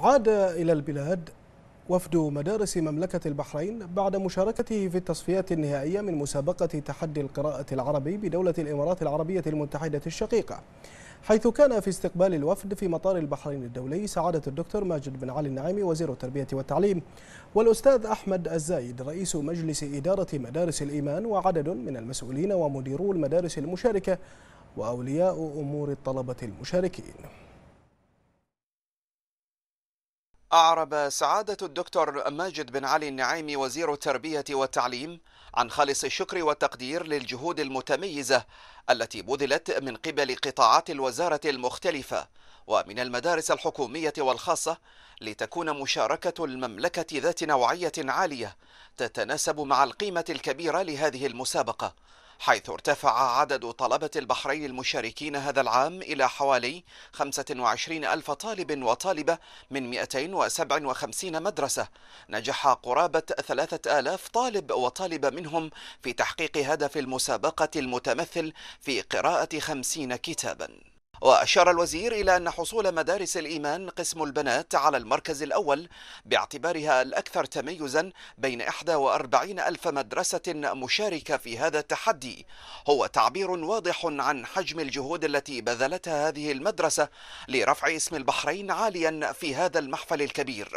عاد إلى البلاد وفد مدارس مملكة البحرين بعد مشاركته في التصفيات النهائية من مسابقة تحدي القراءة العربي بدولة الإمارات العربية المتحدة الشقيقة حيث كان في استقبال الوفد في مطار البحرين الدولي سعادة الدكتور ماجد بن علي النعيمي وزير التربية والتعليم والأستاذ أحمد الزايد رئيس مجلس إدارة مدارس الإيمان وعدد من المسؤولين ومديرو المدارس المشاركة وأولياء أمور الطلبة المشاركين أعرب سعادة الدكتور ماجد بن علي النعيمي وزير التربية والتعليم عن خالص الشكر والتقدير للجهود المتميزة التي بذلت من قبل قطاعات الوزارة المختلفة ومن المدارس الحكومية والخاصة لتكون مشاركة المملكة ذات نوعية عالية تتناسب مع القيمة الكبيرة لهذه المسابقة حيث ارتفع عدد طلبة البحرين المشاركين هذا العام إلى حوالي 25 ألف طالب وطالبة من 257 مدرسة نجح قرابة 3000 طالب وطالبة منهم في تحقيق هدف المسابقة المتمثل في قراءة 50 كتاباً وأشار الوزير إلى أن حصول مدارس الإيمان قسم البنات على المركز الأول باعتبارها الأكثر تميزا بين 41 ألف مدرسة مشاركة في هذا التحدي هو تعبير واضح عن حجم الجهود التي بذلتها هذه المدرسة لرفع اسم البحرين عاليا في هذا المحفل الكبير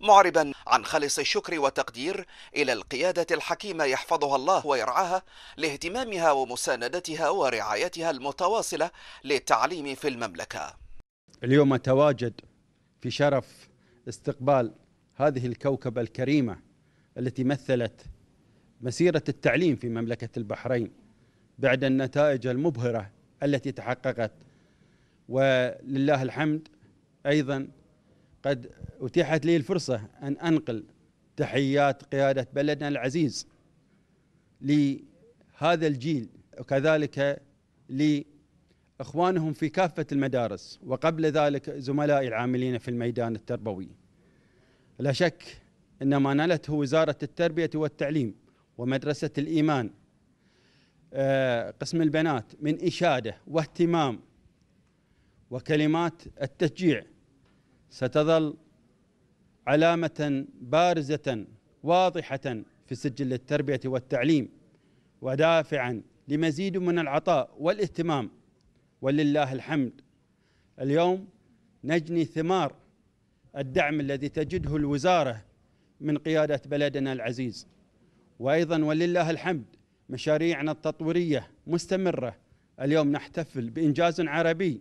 معربا عن خالص الشكر والتقدير إلى القيادة الحكيمة يحفظها الله ويرعاها لاهتمامها ومساندتها ورعايتها المتواصلة للتعليم في المملكة اليوم أتواجد في شرف استقبال هذه الكوكبة الكريمة التي مثلت مسيرة التعليم في مملكة البحرين بعد النتائج المبهرة التي تحققت ولله الحمد أيضا قد أتيحت لي الفرصة أن أنقل تحيات قيادة بلدنا العزيز لهذا الجيل وكذلك لإخوانهم في كافة المدارس وقبل ذلك زملائي العاملين في الميدان التربوي لا شك أن ما نالته وزارة التربية والتعليم ومدرسة الإيمان آه، قسم البنات من إشادة واهتمام وكلمات التشجيع ستظل علامة بارزة واضحة في سجل التربية والتعليم ودافعا لمزيد من العطاء والاهتمام ولله الحمد اليوم نجني ثمار الدعم الذي تجده الوزارة من قيادة بلدنا العزيز وأيضا ولله الحمد مشاريعنا التطويرية مستمرة اليوم نحتفل بإنجاز عربي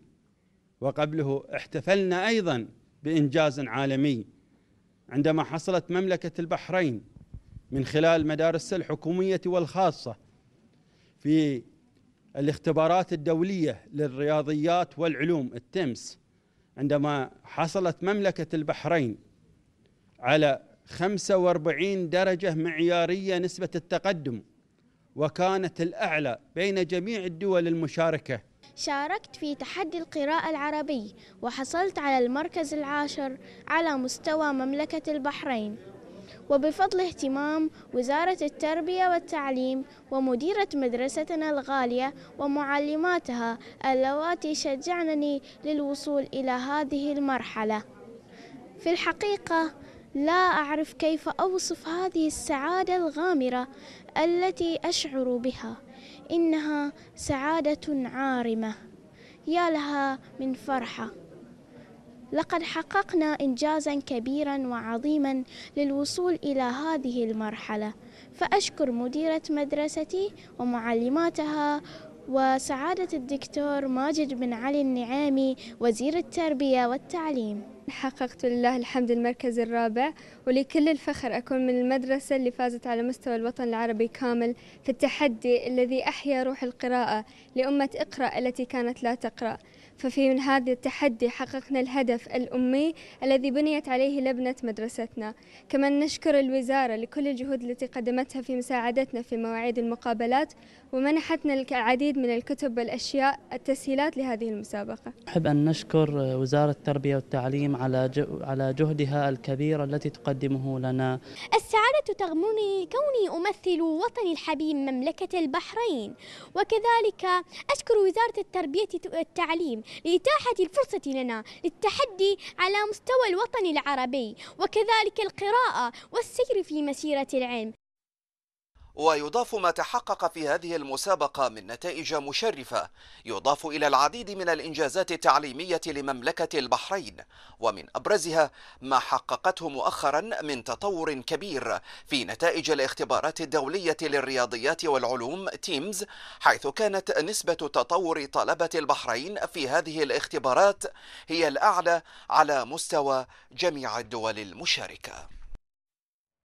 وقبله احتفلنا أيضا بانجاز عالمي عندما حصلت مملكه البحرين من خلال مدارسها الحكوميه والخاصه في الاختبارات الدوليه للرياضيات والعلوم التمس عندما حصلت مملكه البحرين على 45 درجه معياريه نسبه التقدم وكانت الاعلى بين جميع الدول المشاركه شاركت في تحدي القراءة العربي وحصلت على المركز العاشر على مستوى مملكة البحرين وبفضل اهتمام وزارة التربية والتعليم ومديرة مدرستنا الغالية ومعلماتها اللواتي شجعنني للوصول إلى هذه المرحلة في الحقيقة لا أعرف كيف أوصف هذه السعادة الغامرة التي أشعر بها إنها سعادة عارمة يا لها من فرحة لقد حققنا إنجازا كبيرا وعظيما للوصول إلى هذه المرحلة فأشكر مديرة مدرستي ومعلماتها وسعادة الدكتور ماجد بن علي النعامي وزير التربية والتعليم حققت لله الحمد المركز الرابع ولي كل الفخر أكون من المدرسة اللي فازت على مستوى الوطن العربي كامل في التحدي الذي أحيا روح القراءة لأمة اقرأ التي كانت لا تقرأ ففي هذا التحدي حققنا الهدف الأمي الذي بنيت عليه لبنة مدرستنا كمان نشكر الوزارة لكل الجهود التي قدمتها في مساعدتنا في مواعيد المقابلات ومنحتنا العديد من الكتب والأشياء التسهيلات لهذه المسابقة أحب أن نشكر وزارة التربية والتعليم على على جهدها الكبير التي تقدمه لنا السعادة تغمرني كوني أمثل وطني الحبيب مملكة البحرين وكذلك أشكر وزارة التربية والتعليم لإتاحة الفرصة لنا للتحدي على مستوى الوطن العربي وكذلك القراءة والسير في مسيرة العلم ويضاف ما تحقق في هذه المسابقة من نتائج مشرفة يضاف إلى العديد من الإنجازات التعليمية لمملكة البحرين ومن أبرزها ما حققته مؤخرا من تطور كبير في نتائج الاختبارات الدولية للرياضيات والعلوم تيمز حيث كانت نسبة تطور طلبة البحرين في هذه الاختبارات هي الأعلى على مستوى جميع الدول المشاركة